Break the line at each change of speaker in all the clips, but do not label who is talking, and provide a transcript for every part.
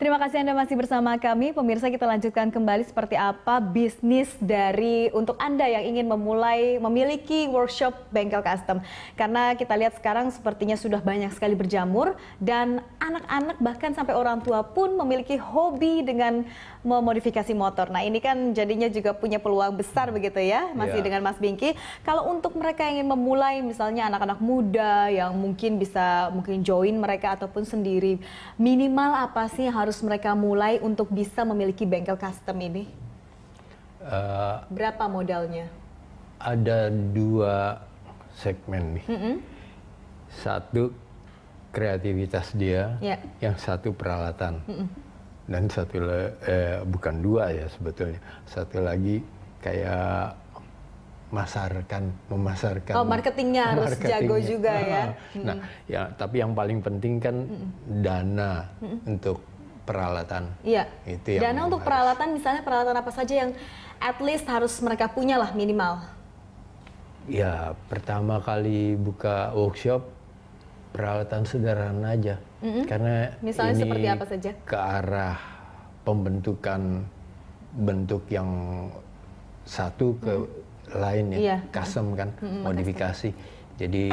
Terima kasih Anda masih bersama kami. Pemirsa kita lanjutkan kembali seperti apa bisnis dari untuk Anda yang ingin memulai memiliki workshop bengkel custom. Karena kita lihat sekarang sepertinya sudah banyak sekali berjamur dan anak-anak bahkan sampai orang tua pun memiliki hobi dengan memodifikasi motor. Nah ini kan jadinya juga punya peluang besar begitu ya masih yeah. dengan Mas Bingki. Kalau untuk mereka yang ingin memulai misalnya anak-anak muda yang mungkin bisa mungkin join mereka ataupun sendiri minimal apa sih harus mereka mulai untuk bisa memiliki bengkel custom ini?
Uh,
Berapa modalnya?
Ada dua segmen nih. Mm -hmm. Satu kreativitas dia, yeah. yang satu peralatan. Mm -hmm. Dan satu eh, bukan dua ya sebetulnya. Satu lagi kayak masarkan, memasarkan. Oh, marketingnya harus jago juga ya. Nah, mm. ya tapi yang paling penting kan mm. dana mm. untuk peralatan. Iya. Itu yang Dana untuk
harus. peralatan misalnya peralatan apa saja yang at least harus mereka punya lah minimal.
Ya, pertama kali buka workshop peralatan sederhana aja. Mm-hmm. Karena misalnya ini seperti apa saja? ke arah pembentukan bentuk yang satu ke mm-hmm. lain ya, iya. custom kan, modifikasi. Jadi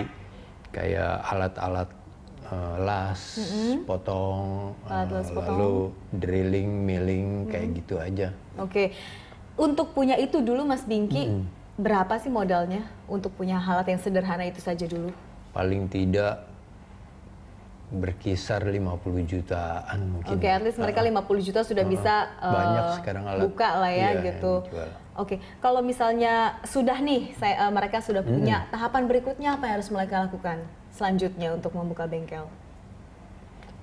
kayak alat-alat uh, las, mm-hmm. potong,
uh, las potong, lalu
drilling, milling mm-hmm. kayak gitu aja.
Oke, okay. untuk punya itu dulu Mas Bingki, mm-hmm. berapa sih modalnya untuk punya alat yang sederhana itu saja dulu?
Paling tidak berkisar 50 jutaan mungkin. Oke,
okay, at least ah, mereka uh, 50 juta sudah uh, bisa uh, banyak eh, sekarang alat buka lah ya iya, gitu. Oke, okay. kalau misalnya sudah nih saya, uh, mereka sudah punya hmm. tahapan berikutnya apa yang harus mereka lakukan? selanjutnya untuk membuka bengkel?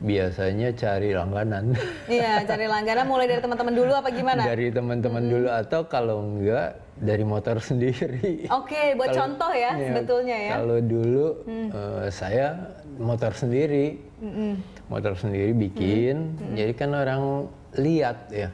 Biasanya cari langganan.
Iya, cari langganan mulai dari teman-teman dulu apa gimana? Dari
teman-teman hmm. dulu atau kalau enggak dari motor sendiri.
Oke, okay, buat kalo, contoh ya, ya sebetulnya ya.
Kalau dulu hmm. uh, saya motor sendiri. Hmm. Motor sendiri bikin. Hmm. Jadi kan orang lihat ya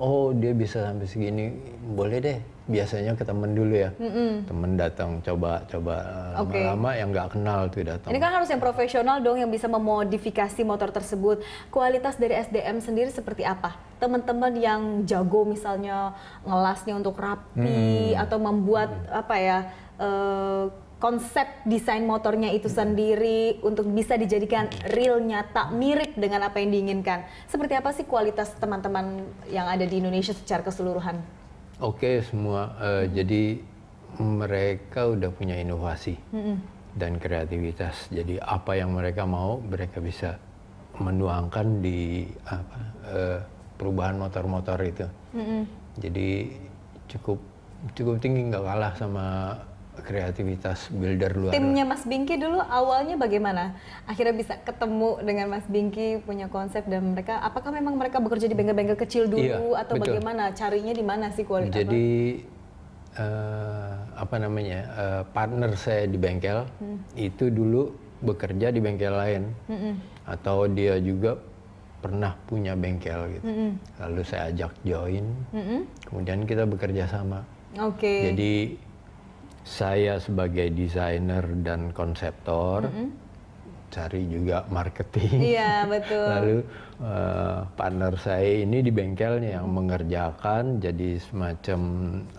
oh dia bisa sampai segini boleh deh biasanya ke temen dulu ya mm-hmm. temen datang coba coba okay. lama-lama yang nggak kenal tuh datang ini
kan harus yang profesional dong yang bisa memodifikasi motor tersebut kualitas dari SDM sendiri seperti apa teman-teman yang jago misalnya ngelasnya untuk rapi mm. atau membuat mm. apa ya uh, konsep desain motornya itu sendiri untuk bisa dijadikan real nyata mirip dengan apa yang diinginkan. Seperti apa sih kualitas teman-teman yang ada di Indonesia secara keseluruhan?
Oke okay, semua, uh, jadi mereka udah punya inovasi mm -hmm. dan kreativitas. Jadi apa yang mereka mau mereka bisa menuangkan di apa, uh, perubahan motor-motor itu. Mm -hmm. Jadi cukup cukup tinggi nggak kalah sama kreativitas builder luar.
Timnya Mas Bingki dulu awalnya bagaimana? Akhirnya bisa ketemu dengan Mas Bingki punya konsep dan mereka apakah memang mereka bekerja di bengkel-bengkel kecil dulu iya, atau betul. bagaimana? Carinya di mana sih kualitas?
Jadi apa? Uh, eh, apa namanya uh, partner saya di bengkel hmm. itu dulu bekerja di bengkel lain hmm -mm. atau dia juga pernah punya bengkel gitu. hmm -mm. Lalu saya ajak join, hmm -mm. kemudian kita bekerja sama. Oke. Okay. Jadi saya sebagai desainer dan konseptor mm -hmm. cari juga marketing. Iya betul. Lalu uh, partner saya ini di bengkelnya yang mengerjakan jadi semacam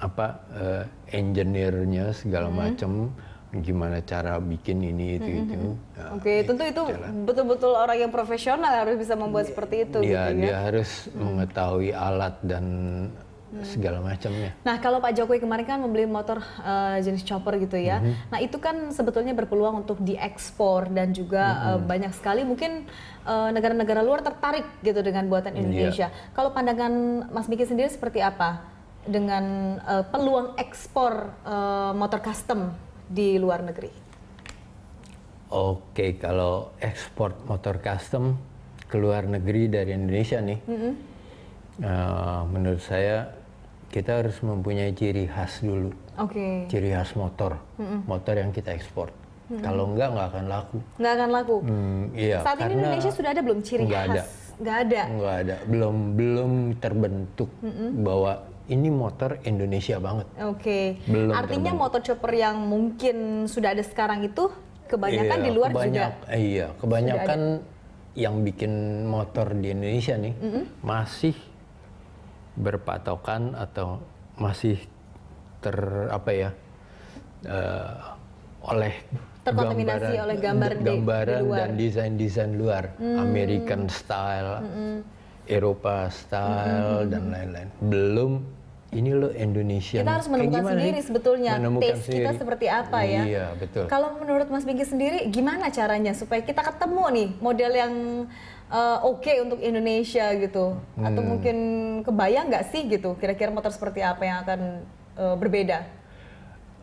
apa uh, engineer-nya segala -hmm. macam gimana cara bikin ini itu -hmm. itu. Nah,
Oke, okay, tentu itu betul-betul orang yang profesional harus bisa membuat dia, seperti itu. Iya, gitu,
ya. dia ya? harus -hmm. mengetahui alat dan hmm. segala macamnya.
Nah kalau Pak Jokowi kemarin kan membeli motor uh, jenis chopper gitu ya, hmm. nah itu kan sebetulnya berpeluang untuk diekspor dan juga hmm. uh, banyak sekali mungkin eh, negara-negara uh, luar tertarik gitu dengan buatan hmm, Indonesia. Yeah. Kalau pandangan Mas Miki sendiri seperti apa dengan uh, peluang ekspor uh, motor custom di luar negeri?
Oke, kalau ekspor motor custom ke luar negeri dari Indonesia nih, mm -hmm. uh, menurut saya kita harus mempunyai ciri khas dulu. Oke. Okay. Ciri khas motor, mm -mm. motor yang kita ekspor. Mm -mm. Kalau enggak enggak akan laku. Enggak akan laku. Hmm, iya. Saat ini Indonesia sudah
ada belum ciri enggak khas? Ada. Enggak ada.
Enggak ada. Belum belum terbentuk mm -mm. bahwa ini motor Indonesia banget.
Oke. Okay. Belum Artinya terbentuk. motor chopper yang mungkin sudah ada sekarang itu kebanyakan iya, di luar kebanyak, juga.
Iya, kebanyakan yang bikin motor di Indonesia nih mm -mm. masih berpatokan atau masih ter apa ya uh, oleh terkontaminasi oleh gambar gambaran di, dan desain-desain luar hmm. American style hmm. hmm. Eropa style hmm, hmm, hmm. dan lain-lain belum ini loh Indonesia. Kita harus menemukan sendiri
sebetulnya menemukan taste sendiri. kita seperti apa ya. Iya, betul. Kalau menurut Mas Bingki sendiri gimana caranya supaya kita ketemu nih model yang uh, oke okay untuk Indonesia gitu? Hmm. Atau mungkin kebayang nggak sih gitu? Kira-kira motor seperti apa yang akan uh, berbeda?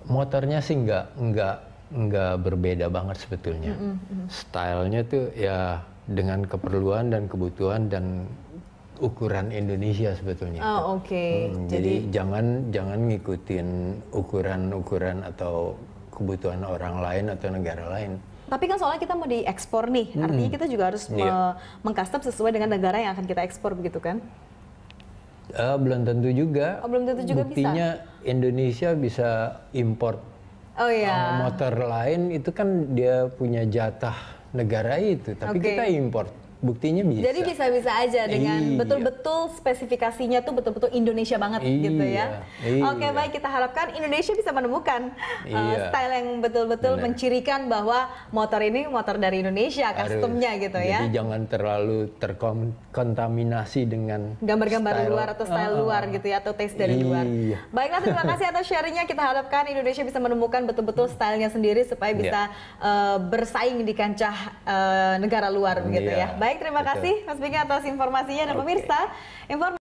Motornya sih nggak nggak nggak berbeda banget sebetulnya. Mm -hmm. Stylenya tuh ya dengan keperluan dan kebutuhan dan ukuran Indonesia sebetulnya.
Oh, oke. Okay. Hmm, jadi,
jadi jangan jangan ngikutin ukuran-ukuran atau kebutuhan orang lain atau negara lain.
Tapi kan soalnya kita mau diekspor nih, hmm. artinya kita juga harus yeah. me mengcustom sesuai dengan negara yang akan kita ekspor begitu kan?
Uh, belum tentu juga. Oh,
belum tentu juga Buktinya
bisa. Indonesia bisa import
oh, iya. uh, motor
lain itu kan dia punya jatah negara itu, tapi okay. kita import buktinya bisa. Jadi bisa-bisa
aja dengan betul iya. betul-betul spesifikasinya tuh betul-betul Indonesia banget iya. gitu ya. Iya. Oke baik kita harapkan Indonesia bisa menemukan
eh, iya. uh, style
yang betul-betul mencirikan bahwa motor ini motor dari Indonesia customnya gitu ya. Jadi
jangan terlalu terkontaminasi dengan gambar-gambar luar atau style uh, luar
ah. gitu ya atau taste dari iya. luar. Baiklah terima kasih atas sharingnya kita harapkan Indonesia bisa menemukan betul-betul stylenya sendiri supaya iya. bisa yeah. uh, bersaing di kancah uh, negara luar begitu yeah. ya. Baik, iya baik terima kasih mas Bingga atas informasinya dan pemirsa